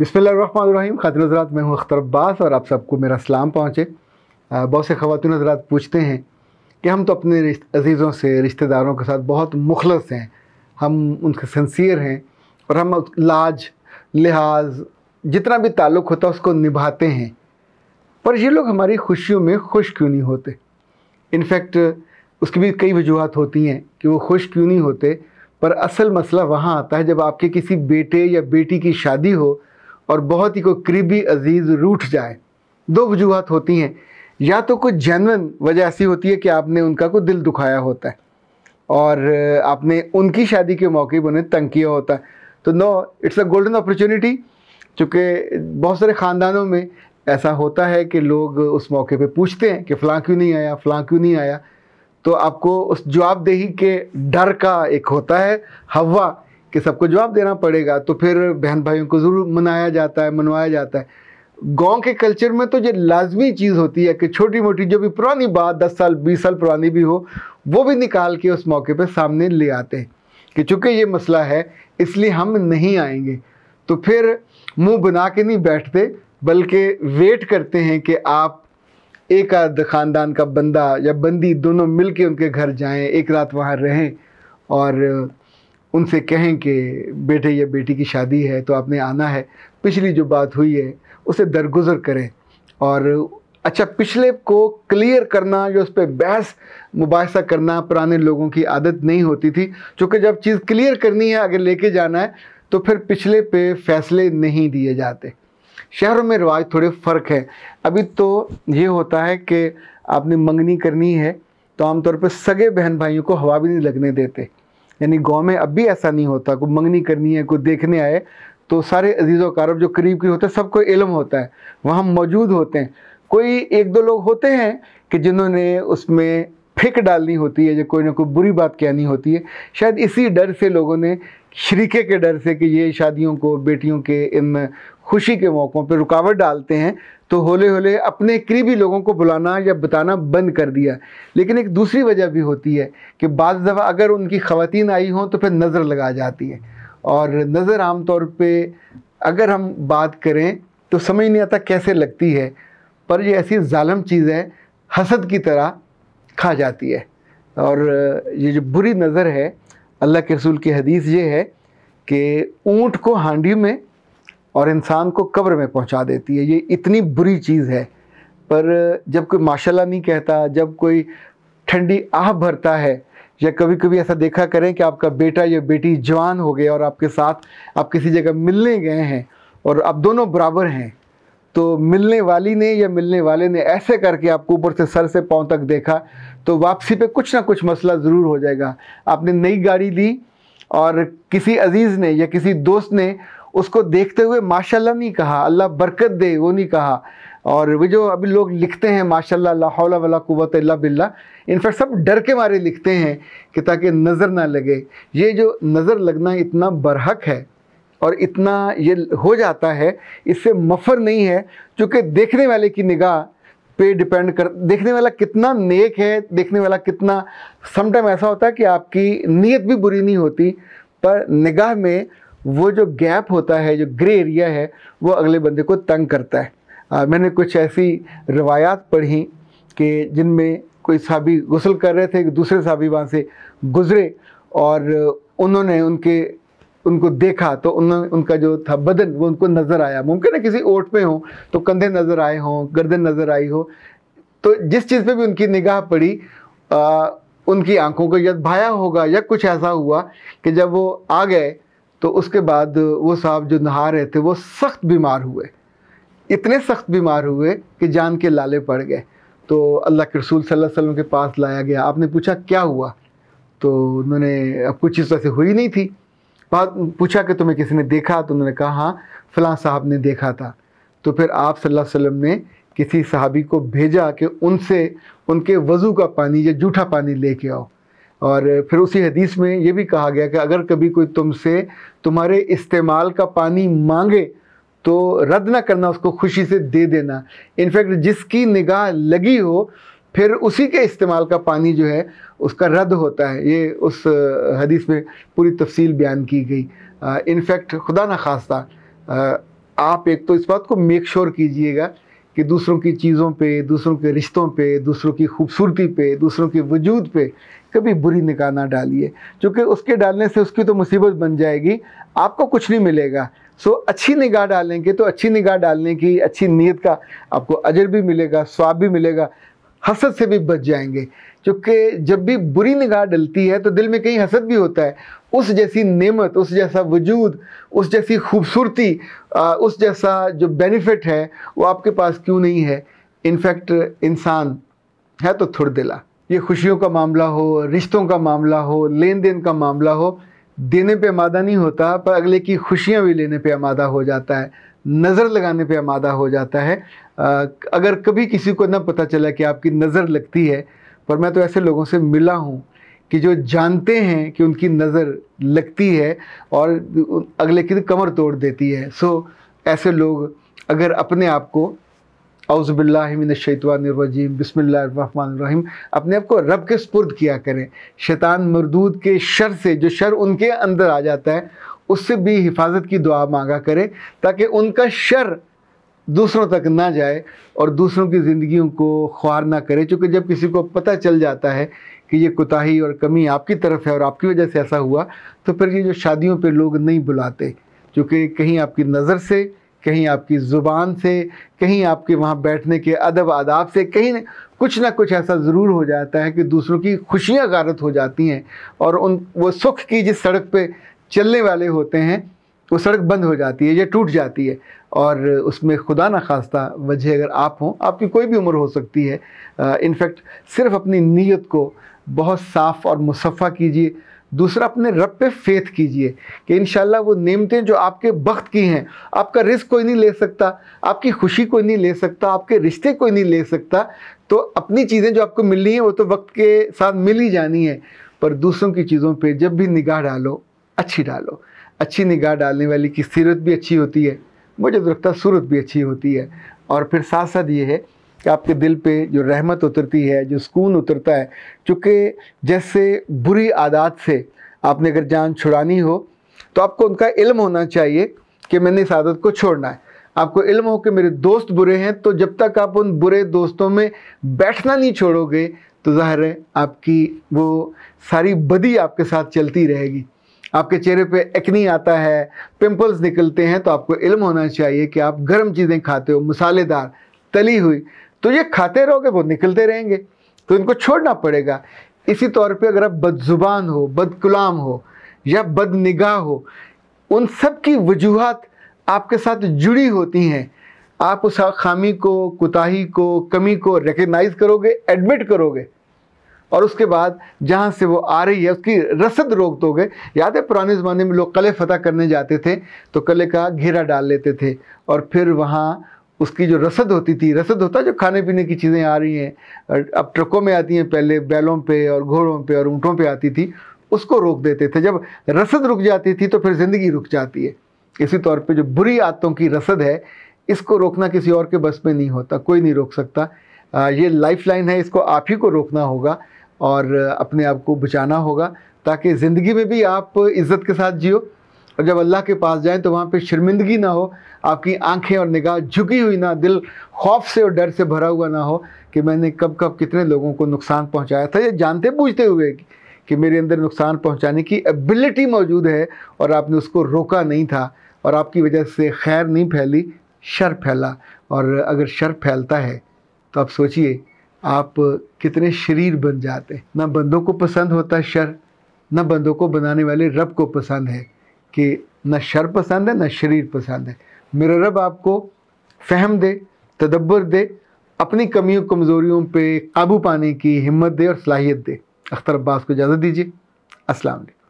बिसमीम ख़ातिन हज़रात मैं हूँ अख्तर अब्बास और आप सबको मेरा सलाम पहुँचे बहुत से ख़ातन हज़रात पूछते हैं कि हम तो अपने अज़ीज़ों से रिश्तेदारों के साथ बहुत मुखलस हैं हम उनके सन्सियर हैं और हम लाज लिहाज जितना भी ताल्लुक़ होता है उसको निभाते हैं पर ये लोग हमारी खुशियों में खुश क्यों नहीं होते इनफैक्ट उसकी भी कई वजूहत होती हैं कि वो खुश क्यों नहीं होते पर असल मसला वहाँ आता है जब आपके किसी बेटे या बेटी की शादी हो और बहुत ही कोई करीबी अजीज़ रूठ जाए दो वजूहत होती हैं या तो कोई जैनवन वजह ऐसी होती है कि आपने उनका कोई दिल दुखाया होता है और आपने उनकी शादी के मौके पर उन्हें तंग किया होता है तो no it's a golden opportunity चूँकि बहुत सारे ख़ानदानों में ऐसा होता है कि लोग उस मौके पे पूछते हैं कि फ़लाँ क्यों नहीं आया फ़लाँ क्यों नहीं आया तो आपको उस जवाबदेही के डर का एक होता है हवा कि सबको जवाब देना पड़ेगा तो फिर बहन भाइयों को ज़रूर मनाया जाता है मनवाया जाता है गांव के कल्चर में तो ये लाजमी चीज़ होती है कि छोटी मोटी जो भी पुरानी बात दस साल बीस साल पुरानी भी हो वो भी निकाल के उस मौके पर सामने ले आते हैं कि चूँकि ये मसला है इसलिए हम नहीं आएंगे तो फिर मुंह बना के नहीं बैठते बल्कि वेट करते हैं कि आप एक आध ख़ानदान का बंदा या बंदी दोनों मिल के उनके घर जाएं एक रात वहाँ रहें और उनसे कहें कि बेटे या बेटी की शादी है तो आपने आना है पिछली जो बात हुई है उसे दरगुजर करें और अच्छा पिछले को क्लियर करना या उस पर बहस मुबासा करना पुराने लोगों की आदत नहीं होती थी चूँकि जब चीज़ क्लियर करनी है अगर लेके जाना है तो फिर पिछले पे फैसले नहीं दिए जाते शहरों में रिवाज थोड़े फ़र्क है अभी तो ये होता है कि आपने मंगनी करनी है तो आमतौर पर सगे बहन भाइयों को हवा भी नहीं लगने देते यानी गाँव में अब भी ऐसा नहीं होता कोई मंगनी करनी है कोई देखने आए तो सारे अजीज़ कारब जो करीब के होते हैं सबको इलम होता है वहाँ मौजूद होते हैं कोई एक दो लोग होते हैं कि जिन्होंने उसमें फेंक डालनी होती है या कोई ना कोई बुरी बात कहनी होती है शायद इसी डर से लोगों ने शरीके के डर से कि ये शादियों को बेटियों के इन खुशी के मौक़ों पर रुकावट डालते हैं तो होले होले अपने करीबी लोगों को बुलाना या बताना बंद कर दिया लेकिन एक दूसरी वजह भी होती है कि बाद दफ़ा अगर उनकी ख़वान आई हों तो फिर नज़र लगा जाती है और नज़र आम तौर पर अगर हम बात करें तो समझ नहीं आता कैसे लगती है पर ये ऐसी ालम चीज़ है हसद की तरह खा जाती है और ये जो बुरी नज़र है अल्लाह के रसूल की हदीस ये है कि ऊँट को हांडी में और इंसान को कब्र में पहुंचा देती है ये इतनी बुरी चीज़ है पर जब कोई माशाल्लाह नहीं कहता जब कोई ठंडी आह भरता है या कभी कभी ऐसा देखा करें कि आपका बेटा या बेटी जवान हो गया और आपके साथ आप किसी जगह मिलने गए हैं और आप दोनों बराबर हैं तो मिलने वाली ने या मिलने वाले ने ऐसे करके आपको ऊपर से सर से पाँव तक देखा तो वापसी पे कुछ ना कुछ मसला ज़रूर हो जाएगा आपने नई गाड़ी ली और किसी अजीज़ ने या किसी दोस्त ने उसको देखते हुए माशाल्लाह नहीं कहा अल्लाह बरकत दे वो नहीं कहा और वो जो अभी लोग लिखते हैं माशाल्लाह ला हौला वला बिल्ला इनफैक्ट सब डर के मारे लिखते हैं कि ताकि नज़र ना लगे ये जो नज़र लगना इतना बरहक है और इतना ये हो जाता है इससे मफर नहीं है चूँकि देखने वाले की निगाह पे डिपेंड कर देखने वाला कितना नेक है देखने वाला कितना समटाइम ऐसा होता है कि आपकी नीयत भी बुरी नहीं होती पर निगाह में वो जो गैप होता है जो ग्रे एरिया है वो अगले बंदे को तंग करता है आ, मैंने कुछ ऐसी रवायात पढ़ी कि जिनमें कोई साबी गसल कर रहे थे कि दूसरे साबी वहाँ से गुज़रे और उन्होंने उनके उनको देखा तो उन्होंने उनका जो था बदन वो उनको नज़र आया मुमकिन है किसी ओट पे हो तो कंधे नज़र आए हों गर्दन नज़र आई हो तो जिस चीज़ पे भी उनकी निगाह पड़ी आ, उनकी आंखों को यद भाया होगा या कुछ ऐसा हुआ कि जब वो आ गए तो उसके बाद वो साहब जो नहा रहे थे वो सख्त बीमार हुए इतने सख्त बीमार हुए कि जान के लाले पड़ गए तो अल्लाह के रसूल सल्लल्लाहु अलैहि वसल्लम के पास लाया गया आपने पूछा क्या हुआ तो उन्होंने अब कुछ चीज़ से हुई नहीं थी बात पूछा कि तुम्हें किसी ने देखा तो उन्होंने कहा हाँ फ़लाँ साहब ने देखा था तो फिर आप सल्लल्लाहु अलैहि वसल्लम ने किसी साहबी को भेजा कि उनसे उनके वज़ू का पानी या जूठा पानी लेके आओ और फिर उसी हदीस में ये भी कहा गया कि अगर कभी कोई तुमसे तुम्हारे इस्तेमाल का पानी मांगे तो रद्द ना करना उसको खुशी से दे देना इनफैक्ट जिसकी निगाह लगी हो फिर उसी के इस्तेमाल का पानी जो है उसका रद्द होता है ये उस हदीस में पूरी तफसील बयान की गई इनफैक्ट खुदा न खास्ता आप एक तो इस बात को मेक श्योर कीजिएगा कि दूसरों की चीज़ों पे दूसरों के रिश्तों पे दूसरों की खूबसूरती पे दूसरों के वजूद पे कभी बुरी निकाह ना डालिए क्योंकि उसके डालने से उसकी तो मुसीबत बन जाएगी आपको कुछ नहीं मिलेगा सो अच्छी निगाह डालेंगे तो अच्छी निगाह डालने की अच्छी नीयत का आपको अजर भी मिलेगा स्वाब भी मिलेगा हसद से भी बच जाएंगे क्योंकि जब भी बुरी निगाह डलती है तो दिल में कहीं हसद भी होता है उस जैसी नेमत उस जैसा वजूद उस जैसी खूबसूरती उस जैसा जो बेनिफिट है वो आपके पास क्यों नहीं है इनफैक्ट इंसान है तो दिला ये खुशियों का मामला हो रिश्तों का मामला हो लेन देन का मामला हो देने पे आमादा नहीं होता पर अगले की खुशियाँ भी लेने पे आमादा हो जाता है नज़र लगाने पे आमादा हो जाता है अगर कभी किसी को ना पता चला कि आपकी नज़र लगती है पर मैं तो ऐसे लोगों से मिला हूँ कि जो जानते हैं कि उनकी नज़र लगती है और अगले की तो कमर तोड़ देती है सो ऐसे लोग अगर अपने आप को अउज़बिल्लाशैतवानरजीम बसमीम अपने आप को रब के स्पुर्द किया करें शैतान मरदूद के शर से जो शर उनके अंदर आ जाता है उससे भी हिफाजत की दुआ मांगा करें ताकि उनका शर दूसरों तक ना जाए और दूसरों की ज़िंदगियों को ख्वार ना करे चूँकि जब किसी को पता चल जाता है कि ये कोताही और कमी आपकी तरफ है और आपकी वजह से ऐसा हुआ तो फिर ये जो शादियों पर लोग नहीं बुलाते चूँकि कहीं आपकी नज़र से कहीं आपकी ज़ुबान से कहीं आपके वहाँ बैठने के अदब आदाब से कहीं कुछ ना कुछ ऐसा ज़रूर हो जाता है कि दूसरों की खुशियाँ गारत हो जाती हैं और उन वो सुख की जिस सड़क पे चलने वाले होते हैं वो सड़क बंद हो जाती है या टूट जाती है और उसमें खुदा ना खास्ता वजह अगर आप हों आपकी कोई भी उम्र हो सकती है इनफैक्ट सिर्फ अपनी नीयत को बहुत साफ़ और मुसफ़ा कीजिए दूसरा अपने रब पे फेथ कीजिए कि इन वो नेमतें जो आपके वक्त की हैं आपका रिस्क कोई नहीं ले सकता आपकी खुशी कोई नहीं ले सकता आपके रिश्ते कोई नहीं ले सकता तो अपनी चीज़ें जो आपको मिलनी है वो तो वक्त के साथ मिल ही जानी है पर दूसरों की चीज़ों पे जब भी निगाह डालो अच्छी डालो अच्छी निगाह डालने वाली की सीरत भी अच्छी होती है मुझे रखता सूरत भी अच्छी होती है और फिर साथ साथ ये है कि आपके दिल पे जो रहमत उतरती है जो सुकून उतरता है चूँकि जैसे बुरी आदत से आपने अगर जान छुड़ानी हो तो आपको उनका इल्म होना चाहिए कि मैंने इस आदत को छोड़ना है आपको इल्म हो कि मेरे दोस्त बुरे हैं तो जब तक आप उन बुरे दोस्तों में बैठना नहीं छोड़ोगे तो ज़ाहिर है आपकी वो सारी बदी आपके साथ चलती रहेगी आपके चेहरे पे एक्नी आता है पिंपल्स निकलते हैं तो आपको इल्म होना चाहिए कि आप गर्म चीज़ें खाते हो मसालेदार तली हुई तो ये खाते रहोगे वो निकलते रहेंगे तो इनको छोड़ना पड़ेगा इसी तौर पे अगर आप बदजुबान हो बदकुलाम हो या बदनिगाह हो उन सब की वजूहत आपके साथ जुड़ी होती हैं आप उस खामी को कोताही को कमी को रिकगनाइज़ करोगे एडमिट करोगे और उसके बाद जहाँ से वो आ रही है उसकी रसद रोक दोगे याद है पुराने ज़माने में लोग कले फतह करने जाते थे तो कले का घेरा डाल लेते थे और फिर वहाँ उसकी जो रसद होती थी रसद होता जो खाने पीने की चीज़ें आ रही हैं अब ट्रकों में आती हैं पहले बैलों पे और घोड़ों पे और ऊँटों पे आती थी उसको रोक देते थे जब रसद रुक जाती थी तो फिर ज़िंदगी रुक जाती है इसी तौर पे जो बुरी आदतों की रसद है इसको रोकना किसी और के बस में नहीं होता कोई नहीं रोक सकता ये लाइफ लाइन है इसको आप ही को रोकना होगा और अपने आप को बचाना होगा ताकि ज़िंदगी में भी आप इज़्ज़त के साथ जियो और जब अल्लाह के पास जाएं तो वहाँ पे शर्मिंदगी ना हो आपकी आंखें और निगाह झुकी हुई ना दिल खौफ से और डर से भरा हुआ ना हो कि मैंने कब कब कितने लोगों को नुकसान पहुँचाया था ये जानते बूझते हुए कि मेरे अंदर नुकसान पहुँचाने की एबिलिटी मौजूद है और आपने उसको रोका नहीं था और आपकी वजह से खैर नहीं फैली शर फैला और अगर शर फैलता है तो आप सोचिए आप कितने शरीर बन जाते हैं ना बंदों को पसंद होता है शर ना बंदों को बनाने वाले रब को पसंद है कि ना शर पसंद है ना शरीर पसंद है मेरा रब आपको फहम दे तदब्बर दे अपनी कमियों कमज़ोरियों पे काबू पाने की हिम्मत दे और सलाहियत दे अख्तर अब्बास को इजाज़त दीजिए अस्सलाम वालेकुम